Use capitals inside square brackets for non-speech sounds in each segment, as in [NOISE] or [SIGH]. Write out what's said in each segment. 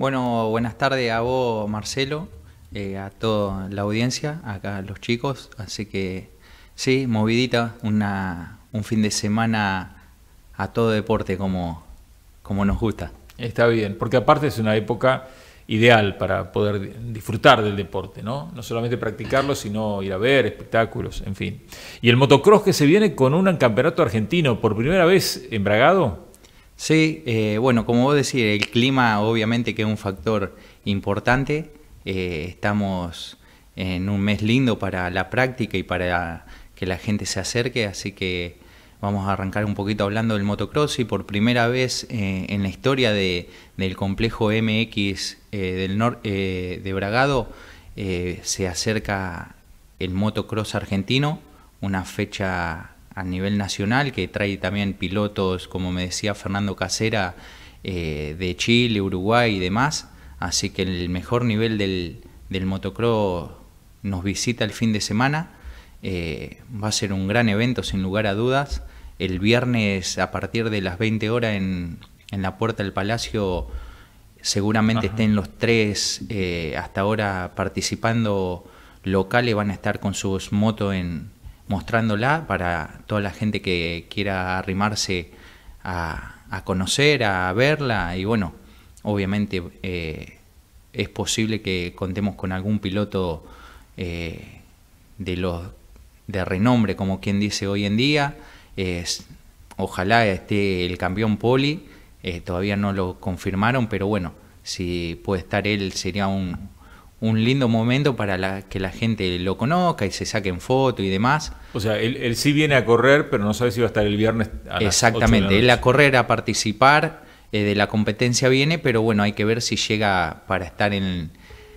Bueno, buenas tardes a vos, Marcelo, eh, a toda la audiencia, acá los chicos. Así que sí, movidita, un fin de semana a todo deporte como, como nos gusta. Está bien, porque aparte es una época ideal para poder disfrutar del deporte, ¿no? No solamente practicarlo, sino ir a ver espectáculos, en fin. Y el motocross que se viene con un campeonato argentino por primera vez embragado? Sí, eh, bueno, como vos decís, el clima obviamente que es un factor importante. Eh, estamos en un mes lindo para la práctica y para que la gente se acerque, así que vamos a arrancar un poquito hablando del motocross y por primera vez eh, en la historia de, del complejo MX del de Bragado se acerca el motocross argentino, una fecha a nivel nacional, que trae también pilotos, como me decía Fernando Casera, eh, de Chile, Uruguay y demás. Así que el mejor nivel del, del motocross nos visita el fin de semana. Eh, va a ser un gran evento, sin lugar a dudas. El viernes a partir de las 20 horas en, en la puerta del Palacio seguramente estén los tres eh, hasta ahora participando locales, van a estar con sus motos en, mostrándola para toda la gente que quiera arrimarse a, conocer, a verla y bueno, obviamente eh, es posible que contemos con algún piloto eh, de los de renombre como quien dice hoy en día es ojalá esté el campeón Poli eh, todavía no lo confirmaron pero bueno si puede estar él sería un, un lindo momento para la, que la gente lo conozca y se saquen fotos y demás. O sea, él, sí viene a correr, pero no sabe si va a estar el viernes. A Exactamente, la él a correr, a participar eh, de la competencia viene, pero bueno, hay que ver si llega para estar en,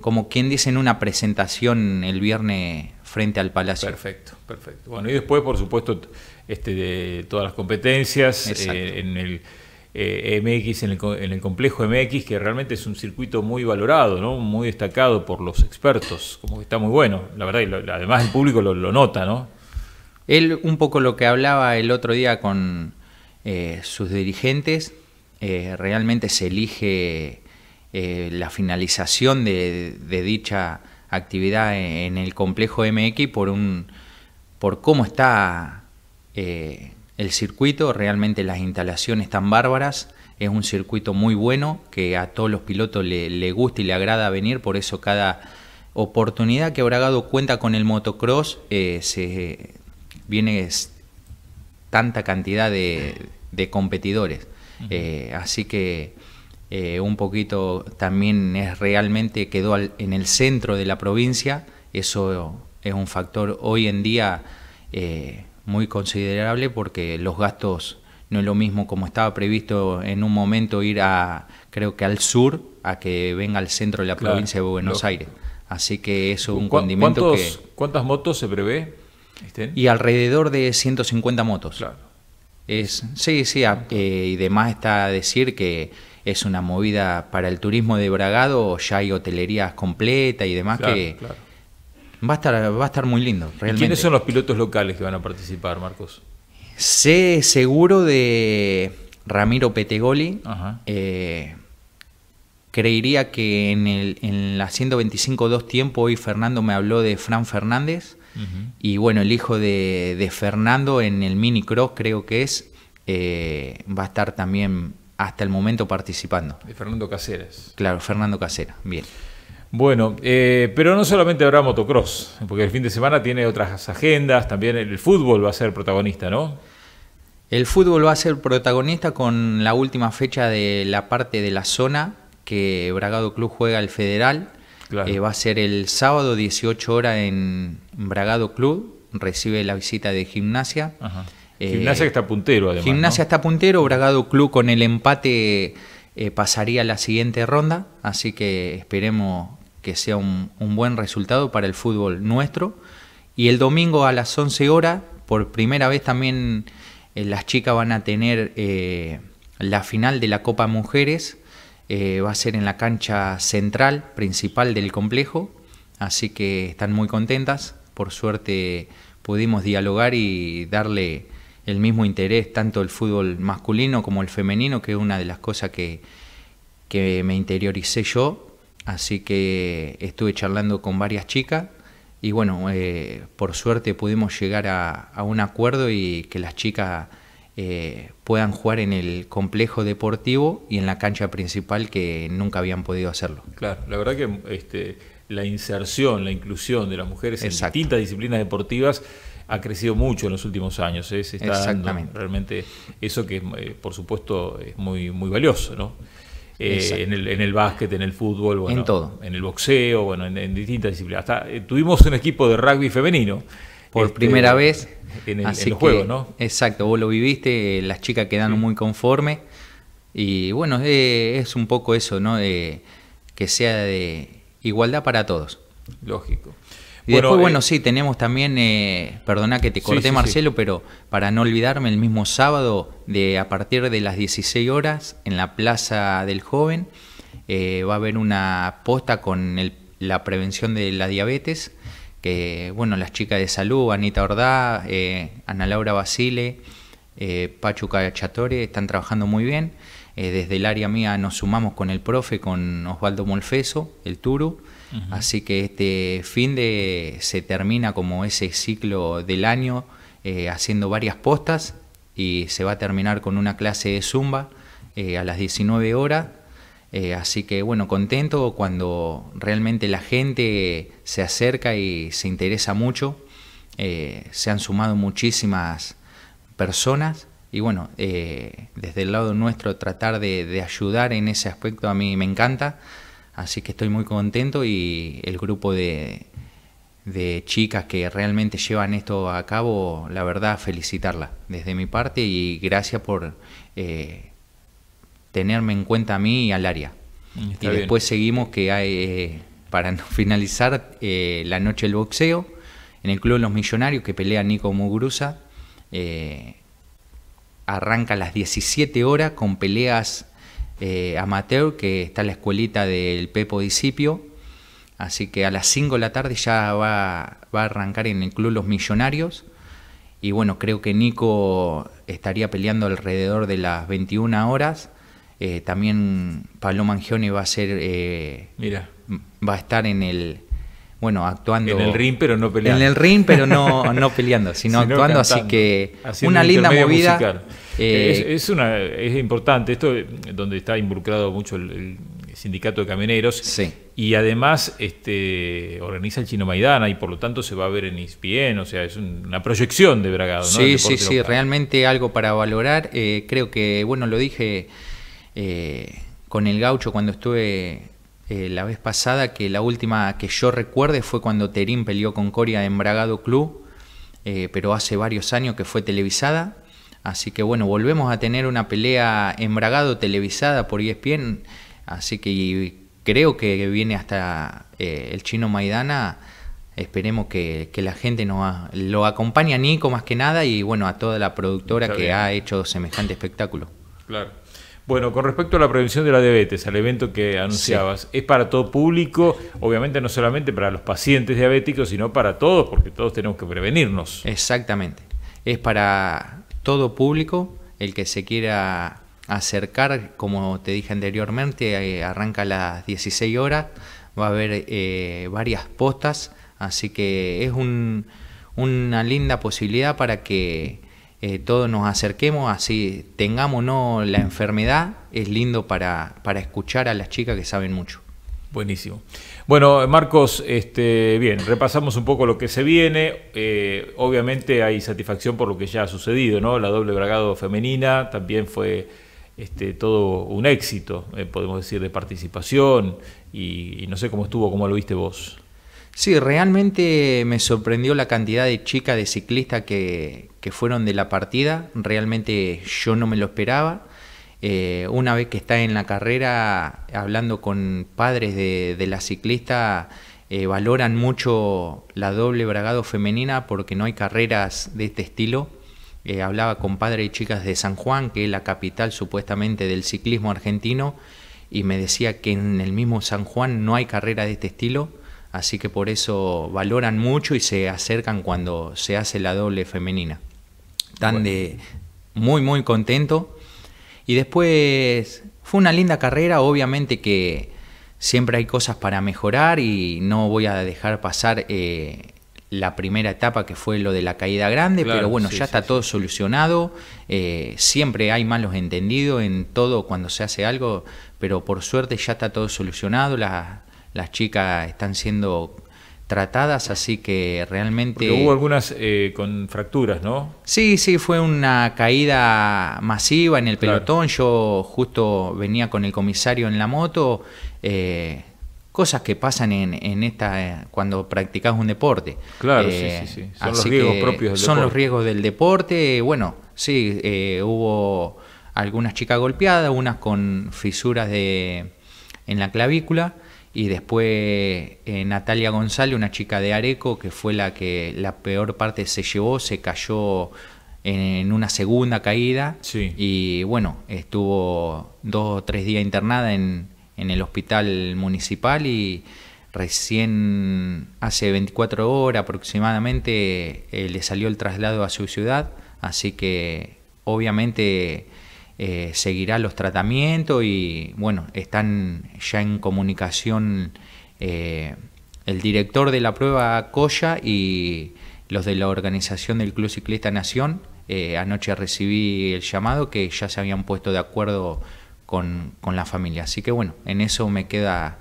como quien dice, en una presentación el viernes frente al Palacio. Perfecto, perfecto. Bueno, y después, por supuesto, este de todas las competencias eh, en el eh, MX, en el, complejo MX, que realmente es un circuito muy valorado, muy destacado por los expertos, como que está muy bueno, la verdad, y además el público lo, nota, ¿no? Él un poco lo que hablaba el otro día con eh, sus dirigentes, eh, realmente se elige la finalización de, dicha actividad en, el complejo MX por un por cómo está eh, el circuito, realmente las instalaciones tan bárbaras, es un circuito muy bueno que a todos los pilotos le, gusta y le agrada venir, por eso cada oportunidad que dado cuenta con el motocross eh, se viene tanta cantidad de, competidores. Eh, así que eh, un poquito también es realmente quedó en el centro de la provincia, eso es un factor hoy en día muy considerable porque los gastos no es lo mismo como estaba previsto en un momento ir a, creo que al sur, a que venga al centro de la provincia de Buenos Aires. Así que eso es un condimento que... ¿Cuántas motos se prevé? Y alrededor de 150 motos. Claro. Es, sí, sí, eh, y demás está a decir que es una movida para el turismo de Bragado, ya hay hotelerías completas y demás claro, Claro Va a estar, va a estar muy lindo, realmente. ¿Quiénes son los pilotos locales que van a participar, Marcos? Sé seguro de Ramiro Petegoli. Eh, creería que en, el, en la 125 dos tiempo hoy Fernando me habló de Fran Fernández. Y bueno, el hijo de, Fernando en el mini cross creo que es, eh, va a estar también hasta el momento participando. Y Fernando Caseras. Claro, Fernando Caseras, bien. Bueno, eh, pero no solamente habrá motocross, porque el fin de semana tiene otras agendas, también el fútbol va a ser protagonista, ¿no? El fútbol va a ser protagonista con la última fecha de la parte de la zona que Bragado Club juega el Federal. Claro. Eh, va a ser el sábado 18 horas en Bragado Club, recibe la visita de Gimnasia. Eh, Gimnasia está puntero, además. Gimnasia está puntero, Bragado Club con el empate pasaría a la siguiente ronda, así que esperemos que sea un, buen resultado para el fútbol nuestro. Y el domingo a las 11 horas, por primera vez también eh, las chicas van a tener eh, la final de la Copa Mujeres. Eh, va a ser en la cancha central, principal del complejo. Así que están muy contentas. Por suerte pudimos dialogar y darle el mismo interés tanto el fútbol masculino como el femenino, que es una de las cosas que, que me interioricé yo Así que estuve charlando con varias chicas y bueno, eh, por suerte pudimos llegar a, un acuerdo y que las chicas eh, puedan jugar en el complejo deportivo y en la cancha principal que nunca habían podido hacerlo. Claro, la verdad que este, la inserción, la inclusión de las mujeres en distintas disciplinas deportivas ha crecido mucho en los últimos años. ¿eh? está Exactamente. realmente eso que, por supuesto, es muy, muy valioso. ¿no? Eh, en, el, en el básquet, en el fútbol, en todo. En el boxeo, bueno, en, distintas disciplinas. Eh, tuvimos un equipo de rugby femenino. Por este, primera vez. En, el, los juegos, ¿no? Exacto, vos lo viviste, las chicas quedaron muy conformes. Y bueno, es un poco eso, ¿no? De, que sea de igualdad para todos. Lógico. Y después, eh, bueno, sí, tenemos también, eh, perdona que te corté Marcelo, pero para no olvidarme, el mismo sábado, de a partir de las 16 horas, en la Plaza del Joven, eh, va a haber una posta con la prevención de la diabetes, que, bueno, las chicas de salud, Anita Ordá, eh, Ana Laura Basile, Pachuca Chatore, están trabajando muy bien. desde el área mía nos sumamos con el profe, con Osvaldo Molfeso, el Turu Así que este fin de se termina como ese ciclo del año eh, haciendo varias postas y se va a terminar con una clase de zumba eh, a las 19 horas. Eh, así que bueno, contento cuando realmente la gente se acerca y se interesa mucho. se han sumado muchísimas personas y bueno, desde el lado nuestro tratar de ayudar en ese aspecto a mí me encanta. Así que estoy muy contento y el grupo de, chicas que realmente llevan esto a cabo, la verdad, felicitarla desde mi parte y gracias por eh, tenerme en cuenta a mí y al área. y después seguimos que hay, eh, para [LAUGHS] finalizar, eh, la noche del boxeo en el Club de los Millonarios que pelea Nico Muguruza. arranca a las 17 horas con peleas eh, amateur, que está en la escuelita del Pepo Discipio. Así que a las 5 de la tarde ya va, va a arrancar en el Club Los Millonarios. Y bueno, creo que Nico estaría peleando alrededor de las 21 horas. Eh, también Pablo Mangione va a ser. Eh, Mira. Va a estar en el, bueno, actuando. En el ring, pero no peleando. En el ring, pero no, [LAUGHS] no peleando, sino, actuando. así que una linda movida. Eh, es, una, es importante. Esto donde está involucrado mucho el, sindicato de camioneros. Y además este, organiza el Chino Maidana y por lo tanto se va a ver en ESPN. O sea, es una proyección de Bragado. ¿no? Sí, sí, sí. Realmente algo para valorar. Eh, creo que, bueno, lo dije eh, con el gaucho cuando estuve eh, la vez pasada que la última que yo recuerde fue cuando Terín peleó con Coria en Bragado Club, eh, pero hace varios años que fue televisada. Así que bueno, volvemos a tener una pelea en Bragado televisada por ESPN. Así que creo que viene hasta eh, el chino Maidana. Esperemos que, la gente nos lo acompañe a Nico más que nada y bueno, a toda la productora que ha hecho semejante espectáculo. Claro. Bueno, con respecto a la prevención de la diabetes, al evento que anunciabas, es para todo público, obviamente no solamente para los pacientes diabéticos, sino para todos, porque todos tenemos que prevenirnos. Exactamente. Es para todo público el que se quiera acercar, como te dije anteriormente, eh, arranca a las 16 horas, va a haber eh, varias postas, así que es una linda posibilidad para que eh, todos nos acerquemos, así tengamos la enfermedad, es lindo para, para escuchar a las chicas que saben mucho. Buenísimo. Bueno, Marcos, este, bien, repasamos un poco lo que se viene. Eh, obviamente hay satisfacción por lo que ya ha sucedido, ¿no? La doble bragado femenina también fue este, todo un éxito, eh, podemos decir, de participación y, no sé cómo estuvo, cómo lo viste vos. Sí, realmente me sorprendió la cantidad de chicas, de ciclistas que, fueron de la partida. Realmente yo no me lo esperaba. Eh, una vez que está en la carrera, hablando con padres de, la ciclista, eh, valoran mucho la doble bragado femenina porque no hay carreras de este estilo. Eh, hablaba con padres y chicas de San Juan, que es la capital supuestamente del ciclismo argentino, y me decía que en el mismo San Juan no hay carrera de este estilo Así que por eso valoran mucho y se acercan cuando se hace la doble femenina. Tan de muy, muy contento. Y después fue una linda carrera, obviamente que siempre hay cosas para mejorar y no voy a dejar pasar eh, la primera etapa que fue lo de la caída grande, pero bueno, ya está todo solucionado, eh, siempre hay malos entendidos en todo cuando se hace algo, pero por suerte ya está todo solucionado, las las chicas están siendo tratadas, así que realmente... hubo algunas eh, con fracturas, ¿no? Sí, sí, fue una caída masiva en el pelotón. Yo justo venía con el comisario en la moto. Eh, cosas que pasan en, en esta eh, cuando practicas un deporte. Claro, sí, sí, Son los riesgos propios del Son los riesgos del deporte. Bueno, sí, hubo algunas chicas golpeadas, unas con fisuras de en la clavícula y después eh, Natalia González, una chica de Areco, que fue la que la peor parte se llevó, se cayó en, una segunda caída y bueno, estuvo dos o tres días internada en, el hospital municipal y recién hace 24 horas aproximadamente eh, le salió el traslado a su ciudad, así que obviamente eh, seguirá los tratamientos y bueno, están ya en comunicación eh, el director de la prueba Coya y los de la organización del Club Ciclista Nación. Eh, anoche recibí el llamado que ya se habían puesto de acuerdo con, con la familia. Así que bueno, en eso me queda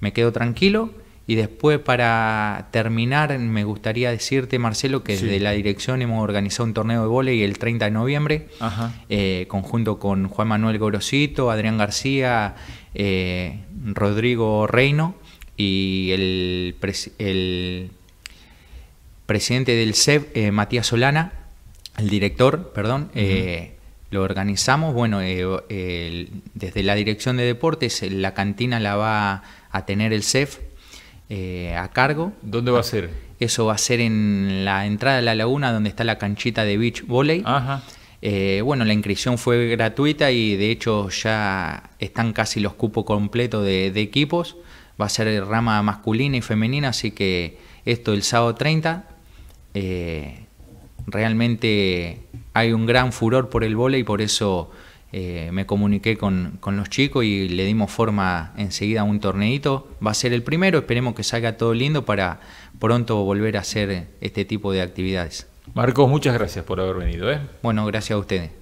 me quedo tranquilo y después, para terminar, me gustaría decirte, Marcelo, que desde la dirección hemos organizado un torneo de volei el 30 de noviembre, eh, conjunto con Juan Manuel Gorosito, Adrián García, eh, Rodrigo Reino y el, presidente del CEF, eh, Matías Solana, el director, perdón. lo organizamos, bueno, desde la dirección de deportes, la cantina la va a tener el CEF, eh, a cargo. ¿Dónde va a ser? Eso va a ser en la entrada de la laguna donde está la canchita de beach volley. Eh, bueno, la inscripción fue gratuita y de hecho ya están casi los cupos completos de, equipos. Va a ser rama masculina y femenina, así que esto el sábado 30. Eh, realmente hay un gran furor por el volley y por eso eh, me comuniqué con, los chicos y le dimos forma enseguida a un torneito. Va a ser el primero, esperemos que salga todo lindo para pronto volver a hacer este tipo de actividades. Marcos, muchas gracias por haber venido. ¿eh? Bueno, gracias a ustedes.